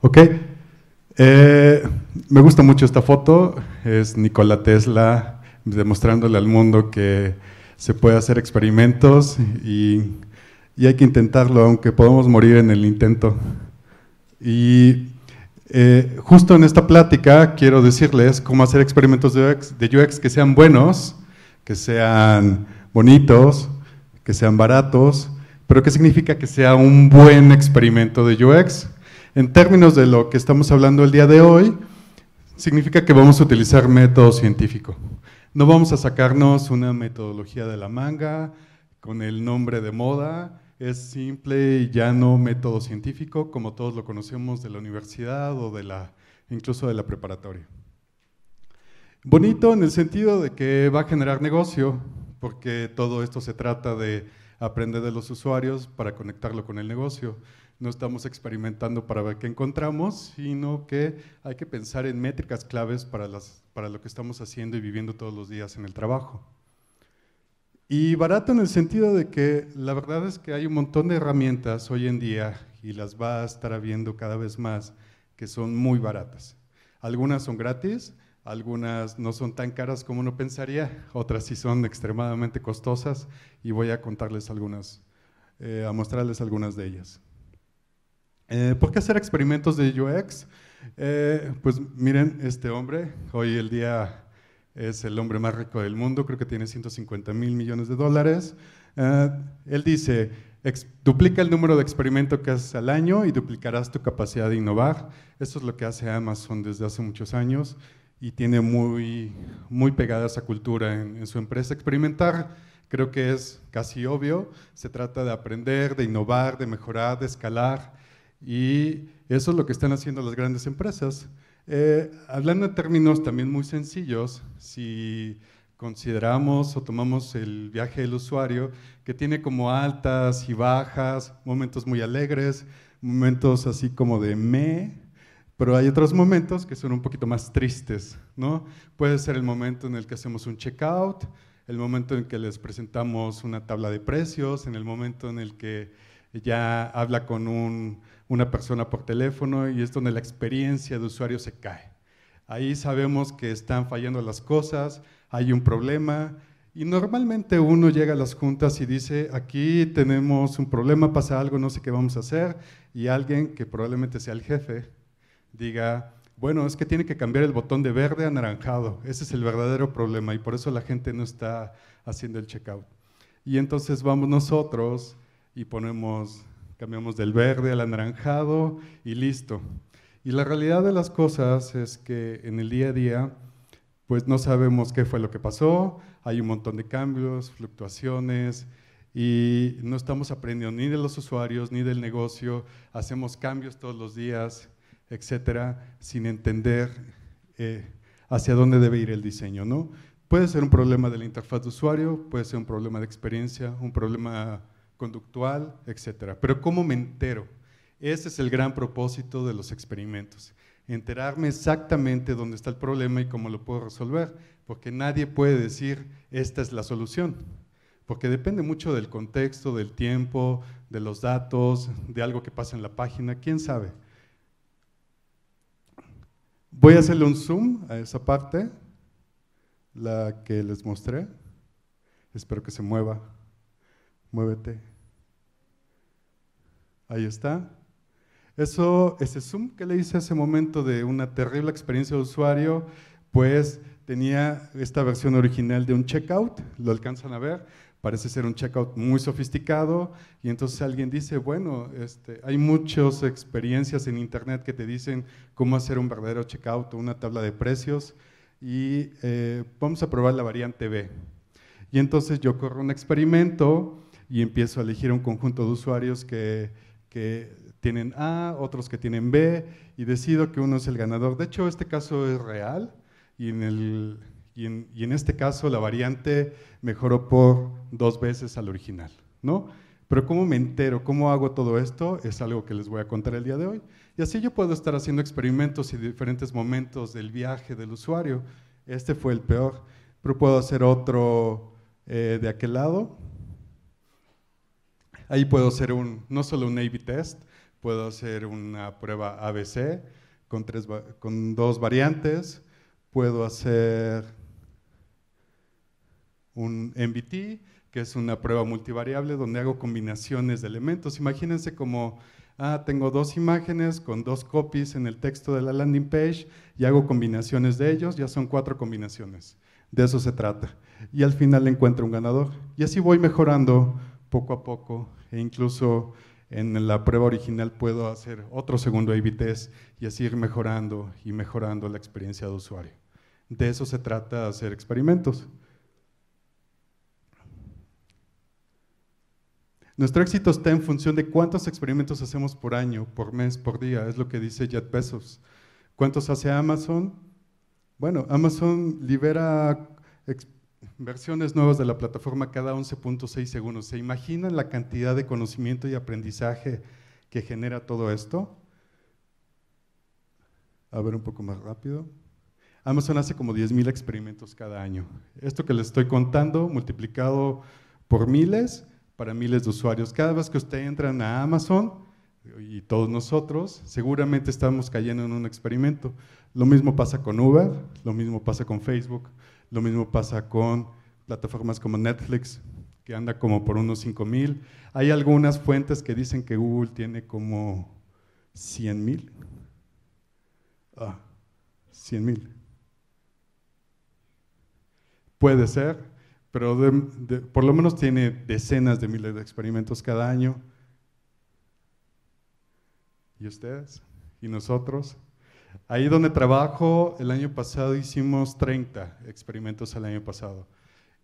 Ok. Eh, me gusta mucho esta foto. Es Nikola Tesla demostrándole al mundo que se puede hacer experimentos y, hay que intentarlo, aunque podamos morir en el intento. Y eh, justo en esta plática quiero decirles cómo hacer experimentos de UX, de UX que sean buenos, que sean bonitos, que sean baratos, pero qué significa que sea un buen experimento de UX en términos de lo que estamos hablando el día de hoy, significa que vamos a utilizar método científico. No vamos a sacarnos una metodología de la manga con el nombre de moda, es simple y llano método científico, como todos lo conocemos de la universidad o de la, incluso de la preparatoria. Bonito en el sentido de que va a generar negocio, porque todo esto se trata de aprender de los usuarios para conectarlo con el negocio no estamos experimentando para ver qué encontramos, sino que hay que pensar en métricas claves para, lo que estamos haciendo y viviendo todos los días en el trabajo. Y barato en el sentido de que la verdad es que hay un montón de herramientas hoy en día y las va a estar habiendo cada vez más que son muy baratas. Algunas son gratis, algunas no son tan caras como uno pensaría, otras sí son extremadamente costosas y voy a contarles algunas, eh, a mostrarles algunas de ellas. Eh, ¿Por qué hacer experimentos de UX? Eh, pues miren, este hombre, hoy el día es el hombre más rico del mundo, creo que tiene 150 mil millones de dólares. Eh, él dice, duplica el número de experimentos que haces al año y duplicarás tu capacidad de innovar. Eso es lo que hace Amazon desde hace muchos años y tiene muy, muy pegada esa cultura en, en su empresa. Experimentar creo que es casi obvio, se trata de aprender, de innovar, de mejorar, de escalar y eso es lo que están haciendo las grandes empresas. Eh, hablando en términos también muy sencillos, si consideramos o tomamos el viaje del usuario, que tiene como altas y bajas, momentos muy alegres, momentos así como de me, pero hay otros momentos que son un poquito más tristes, ¿no? Puede ser el momento en el que hacemos un checkout, el momento en que les presentamos una tabla de precios, en el momento en el que ya habla con una persona por teléfono y es donde la experiencia de usuario se cae. Ahí sabemos que están fallando las cosas, hay un problema y normalmente uno llega a las juntas y dice, aquí tenemos un problema, pasa algo, no sé qué vamos a hacer y alguien que probablemente sea el jefe diga, bueno, es que tiene que cambiar el botón de verde a anaranjado, ese es el verdadero problema y por eso la gente no está haciendo el checkout. Y entonces vamos nosotros y ponemos, cambiamos del verde al anaranjado y listo. Y la realidad de las cosas es que en el día a día, pues no sabemos qué fue lo que pasó, hay un montón de cambios, fluctuaciones, y no estamos aprendiendo ni de los usuarios ni del negocio, hacemos cambios todos los días, etcétera, sin entender eh, hacia dónde debe ir el diseño, ¿no? Puede ser un problema de la interfaz de usuario, puede ser un problema de experiencia, un problema conductual, etcétera, Pero ¿cómo me entero? Ese es el gran propósito de los experimentos, enterarme exactamente dónde está el problema y cómo lo puedo resolver, porque nadie puede decir, esta es la solución, porque depende mucho del contexto, del tiempo, de los datos, de algo que pasa en la página, quién sabe. Voy a hacerle un zoom a esa parte, la que les mostré. Espero que se mueva muévete. Ahí está. Eso, ese zoom que le hice hace momento de una terrible experiencia de usuario, pues tenía esta versión original de un checkout, lo alcanzan a ver, parece ser un checkout muy sofisticado y entonces alguien dice, bueno, este, hay muchas experiencias en internet que te dicen cómo hacer un verdadero checkout o una tabla de precios y eh, vamos a probar la variante B. Y entonces yo corro un experimento y empiezo a elegir un conjunto de usuarios que, que tienen A, otros que tienen B, y decido que uno es el ganador. De hecho, este caso es real, y en, el, y en, y en este caso la variante mejoró por dos veces al original. ¿no? Pero cómo me entero, cómo hago todo esto, es algo que les voy a contar el día de hoy. Y así yo puedo estar haciendo experimentos y diferentes momentos del viaje del usuario. Este fue el peor, pero puedo hacer otro eh, de aquel lado Ahí puedo hacer un, no solo un A-B test, puedo hacer una prueba ABC con, tres, con dos variantes, puedo hacer un MBT, que es una prueba multivariable donde hago combinaciones de elementos. Imagínense como, ah, tengo dos imágenes con dos copies en el texto de la landing page y hago combinaciones de ellos, ya son cuatro combinaciones. De eso se trata. Y al final encuentro un ganador. Y así voy mejorando poco a poco e incluso en la prueba original puedo hacer otro segundo a test y así ir mejorando y mejorando la experiencia de usuario. De eso se trata hacer experimentos. Nuestro éxito está en función de cuántos experimentos hacemos por año, por mes, por día, es lo que dice Jet Bezos. ¿Cuántos hace Amazon? Bueno, Amazon libera Versiones nuevas de la plataforma cada 11.6 segundos. ¿Se imaginan la cantidad de conocimiento y aprendizaje que genera todo esto? A ver un poco más rápido. Amazon hace como 10.000 experimentos cada año. Esto que les estoy contando, multiplicado por miles, para miles de usuarios. Cada vez que ustedes entran a Amazon y todos nosotros, seguramente estamos cayendo en un experimento. Lo mismo pasa con Uber, lo mismo pasa con Facebook, lo mismo pasa con plataformas como Netflix, que anda como por unos 5 mil. Hay algunas fuentes que dicen que Google tiene como 100 mil. Ah, 100 mil. Puede ser, pero por lo menos tiene decenas de miles de experimentos cada año. ¿Y ustedes? ¿Y nosotros? Ahí donde trabajo, el año pasado hicimos 30 experimentos el año pasado.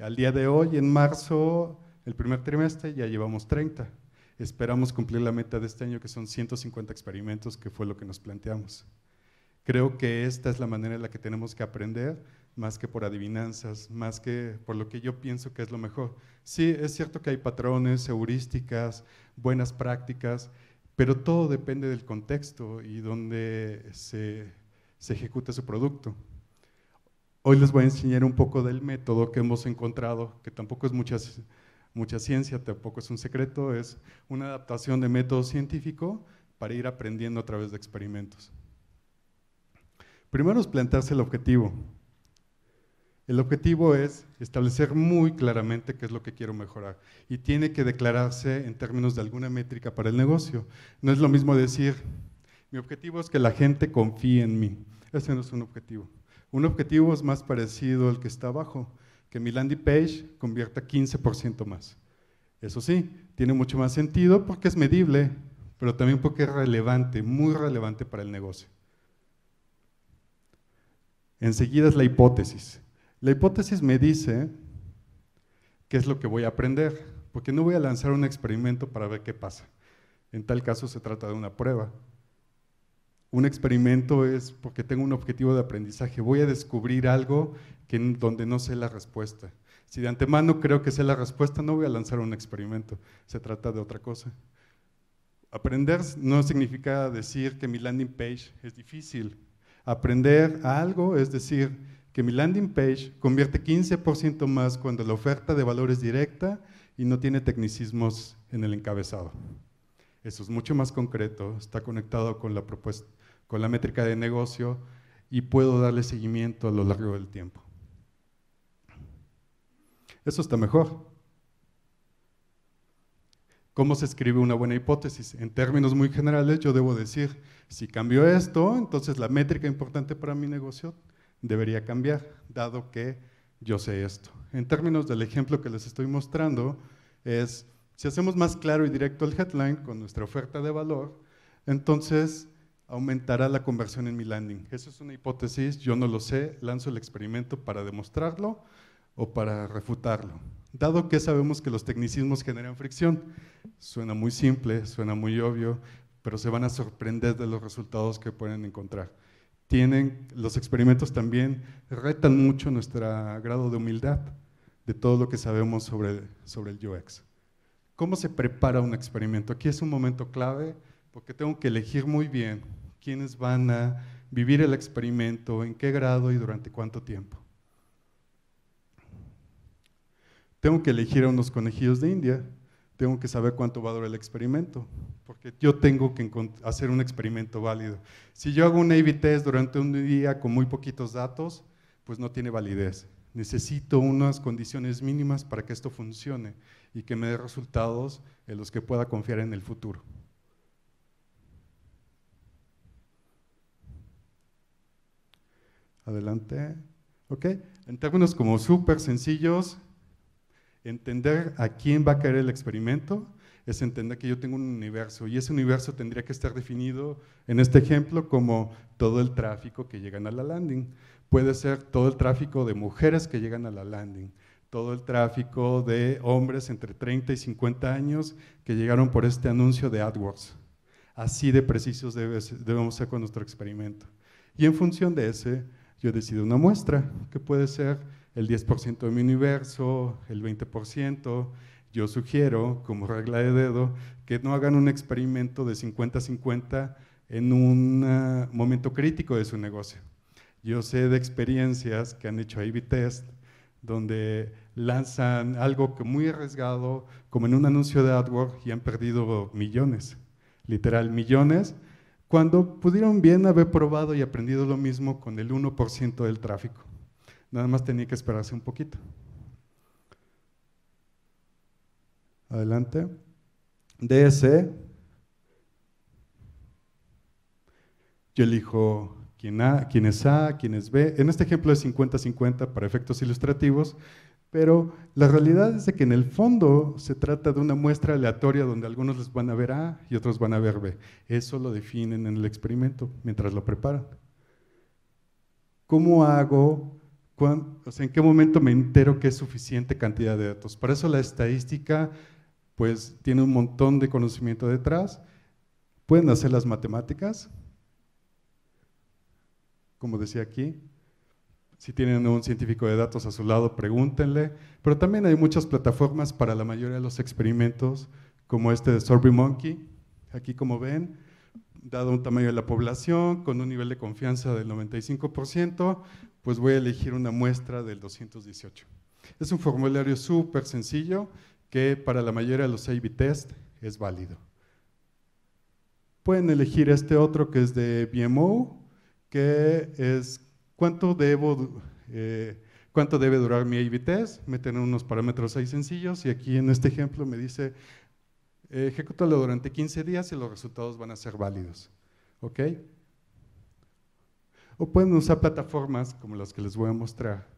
Al día de hoy, en marzo, el primer trimestre, ya llevamos 30. Esperamos cumplir la meta de este año, que son 150 experimentos, que fue lo que nos planteamos. Creo que esta es la manera en la que tenemos que aprender, más que por adivinanzas, más que por lo que yo pienso que es lo mejor. Sí, es cierto que hay patrones, heurísticas, buenas prácticas, pero todo depende del contexto y donde se, ejecuta su producto. Hoy les voy a enseñar un poco del método que hemos encontrado, que tampoco es mucha ciencia, tampoco es un secreto, es una adaptación de método científico para ir aprendiendo a través de experimentos. Primero es plantearse el objetivo. El objetivo es establecer muy claramente qué es lo que quiero mejorar y tiene que declararse en términos de alguna métrica para el negocio. No es lo mismo decir, mi objetivo es que la gente confíe en mí. Ese no es un objetivo. Un objetivo es más parecido al que está abajo, que mi landing page convierta 15% más. Eso sí, tiene mucho más sentido porque es medible, pero también porque es relevante, muy relevante para el negocio. Enseguida es la hipótesis. La hipótesis me dice qué es lo que voy a aprender, porque no voy a lanzar un experimento para ver qué pasa. En tal caso se trata de una prueba. Un experimento es porque tengo un objetivo de aprendizaje, voy a descubrir algo donde no sé la respuesta. Si de antemano creo que sé la respuesta, no voy a lanzar un experimento, se trata de otra cosa. Aprender no significa decir que mi landing page es difícil. Aprender algo es decir, que mi landing page convierte 15% más cuando la oferta de valor es directa y no tiene tecnicismos en el encabezado. Eso es mucho más concreto, está conectado con la, con la métrica de negocio y puedo darle seguimiento a lo largo del tiempo. Eso está mejor. ¿Cómo se escribe una buena hipótesis? En términos muy generales yo debo decir, si cambio esto, entonces la métrica importante para mi negocio debería cambiar, dado que yo sé esto. En términos del ejemplo que les estoy mostrando, es si hacemos más claro y directo el headline con nuestra oferta de valor, entonces aumentará la conversión en mi landing. Eso es una hipótesis, yo no lo sé, lanzo el experimento para demostrarlo o para refutarlo. Dado que sabemos que los tecnicismos generan fricción, suena muy simple, suena muy obvio, pero se van a sorprender de los resultados que pueden encontrar tienen, los experimentos también retan mucho nuestro grado de humildad de todo lo que sabemos sobre, sobre el UX. ¿Cómo se prepara un experimento? Aquí es un momento clave porque tengo que elegir muy bien quiénes van a vivir el experimento, en qué grado y durante cuánto tiempo. Tengo que elegir a unos conejillos de India tengo que saber cuánto va a durar el experimento, porque yo tengo que hacer un experimento válido. Si yo hago un A-B test durante un día con muy poquitos datos, pues no tiene validez. Necesito unas condiciones mínimas para que esto funcione y que me dé resultados en los que pueda confiar en el futuro. Adelante. Ok, en términos como súper sencillos, Entender a quién va a caer el experimento es entender que yo tengo un universo y ese universo tendría que estar definido en este ejemplo como todo el tráfico que llegan a la landing. Puede ser todo el tráfico de mujeres que llegan a la landing, todo el tráfico de hombres entre 30 y 50 años que llegaron por este anuncio de AdWords. Así de precisos debemos ser con nuestro experimento. Y en función de ese, yo decido una muestra que puede ser el 10% de mi universo, el 20%. Yo sugiero, como regla de dedo, que no hagan un experimento de 50-50 en un eh, momento crítico de su negocio. Yo sé de experiencias que han hecho A-B test, donde lanzan algo que muy arriesgado, como en un anuncio de AdWords, y han perdido millones, literal millones, cuando pudieron bien haber probado y aprendido lo mismo con el 1% del tráfico. Nada más tenía que esperarse un poquito. Adelante. DS. Yo elijo quién quién es A, quién es B. En este ejemplo es 50-50 para efectos ilustrativos, pero la realidad es de que en el fondo se trata de una muestra aleatoria donde algunos les van a ver A y otros van a ver B. Eso lo definen en el experimento mientras lo preparan. ¿Cómo hago ¿en qué momento me entero que es suficiente cantidad de datos? Para eso la estadística, pues, tiene un montón de conocimiento detrás. Pueden hacer las matemáticas, como decía aquí. Si tienen un científico de datos a su lado, pregúntenle. Pero también hay muchas plataformas para la mayoría de los experimentos, como este de Sorby Monkey. Aquí, como ven, dado un tamaño de la población, con un nivel de confianza del 95%, pues voy a elegir una muestra del 218. Es un formulario súper sencillo que para la mayoría de los A-B test es válido. Pueden elegir este otro que es de BMO, que es cuánto debo... Eh, debe durar mi A-B test, meten unos parámetros ahí sencillos y aquí en este ejemplo me dice ejecútalo durante 15 días y los resultados van a ser válidos. ¿Ok? O pueden usar plataformas como las que les voy a mostrar,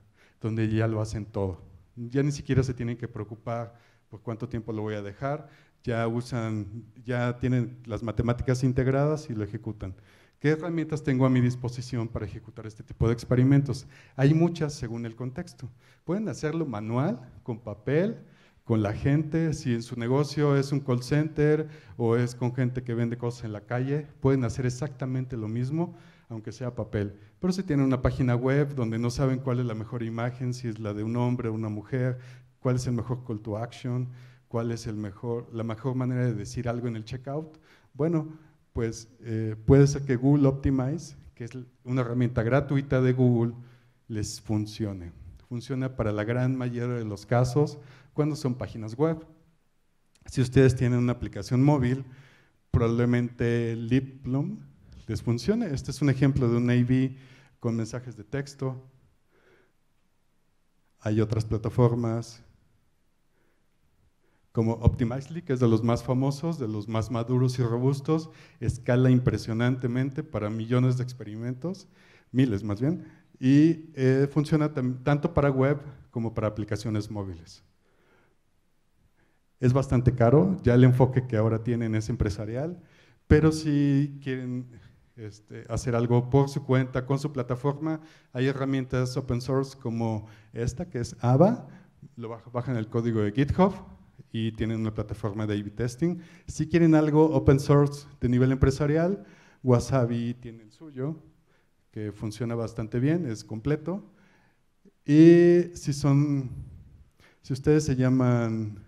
donde ya lo hacen todo. Ya ni siquiera se tienen que preocupar por cuánto tiempo lo voy a dejar, ya usan, ya tienen las matemáticas integradas y lo ejecutan. ¿Qué herramientas tengo a mi disposición para ejecutar este tipo de experimentos? Hay muchas según el contexto. Pueden hacerlo manual, con papel, con la gente, si en su negocio es un call center o es con gente que vende cosas en la calle, pueden hacer exactamente lo mismo aunque sea papel. Pero si tienen una página web donde no saben cuál es la mejor imagen, si es la de un hombre o una mujer, cuál es el mejor call to action, cuál es la mejor manera de decir algo en el checkout, bueno, pues eh, puede ser que Google Optimize, que es una herramienta gratuita de Google, les funcione. Funciona para la gran mayoría de los casos cuando son páginas web. Si ustedes tienen una aplicación móvil, probablemente Liplum, les funcione. Este es un ejemplo de un AV con mensajes de texto. Hay otras plataformas como Optimizely, que es de los más famosos, de los más maduros y robustos, escala impresionantemente para millones de experimentos, miles más bien, y eh, funciona tanto para web como para aplicaciones móviles. Es bastante caro, ya el enfoque que ahora tienen es empresarial, pero si quieren este, hacer algo por su cuenta, con su plataforma. Hay herramientas open source como esta, que es AVA, lo bajan el código de GitHub y tienen una plataforma de A-B testing. Si quieren algo open source de nivel empresarial, Wasabi tiene el suyo, que funciona bastante bien, es completo. Y si son, si ustedes se llaman,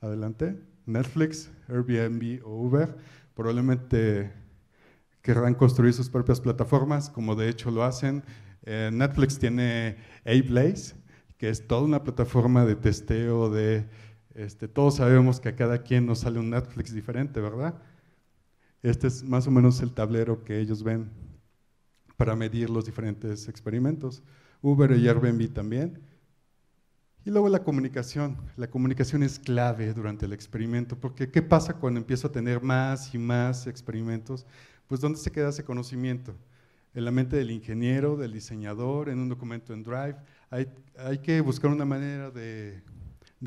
adelante, Netflix, Airbnb o Uber, probablemente querrán construir sus propias plataformas, como de hecho lo hacen. Eh, Netflix tiene A-Blaze, que es toda una plataforma de testeo de... Este, todos sabemos que a cada quien nos sale un Netflix diferente, ¿verdad? Este es más o menos el tablero que ellos ven para medir los diferentes experimentos. Uber y Airbnb también. Y luego la comunicación. La comunicación es clave durante el experimento, porque ¿qué pasa cuando empiezo a tener más y más experimentos? pues ¿dónde se queda ese conocimiento? En la mente del ingeniero, del diseñador, en un documento en Drive. Hay, que buscar una manera de,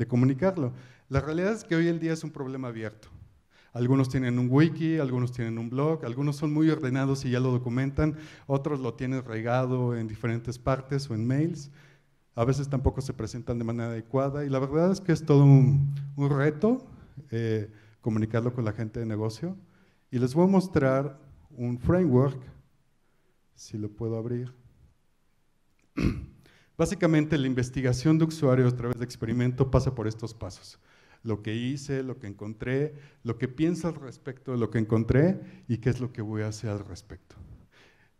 comunicarlo. La realidad es que hoy en día es un problema abierto. Algunos tienen un wiki, algunos tienen un blog, algunos son muy ordenados y ya lo documentan, otros lo tienen regado en diferentes partes o en mails. A veces tampoco se presentan de manera adecuada y la verdad es que es todo un, reto eh, comunicarlo con la gente de negocio. Y les voy a mostrar un framework, si lo puedo abrir. Básicamente la investigación de usuarios a través de experimento pasa por estos pasos. Lo que hice, lo que encontré, lo que pienso al respecto de lo que encontré y qué es lo que voy a hacer al respecto.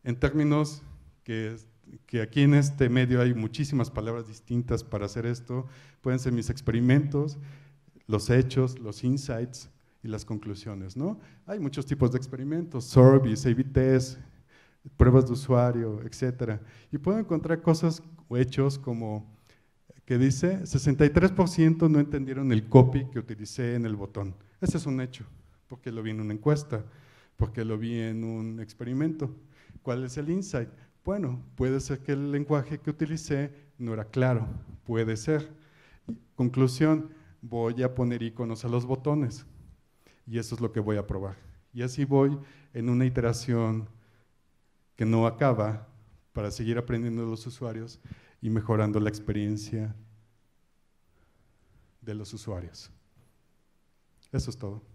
En términos que, que aquí en este medio hay muchísimas palabras distintas para hacer esto, pueden ser mis experimentos, los hechos, los insights, y las conclusiones. ¿no? Hay muchos tipos de experimentos, surveys, a tests, pruebas de usuario, etc. Y puedo encontrar cosas o hechos como que dice 63% no entendieron el copy que utilicé en el botón. Ese es un hecho, porque lo vi en una encuesta, porque lo vi en un experimento. ¿Cuál es el insight? Bueno, puede ser que el lenguaje que utilicé no era claro, puede ser. Conclusión, voy a poner iconos a los botones y eso es lo que voy a probar. Y así voy en una iteración que no acaba para seguir aprendiendo de los usuarios y mejorando la experiencia de los usuarios. Eso es todo.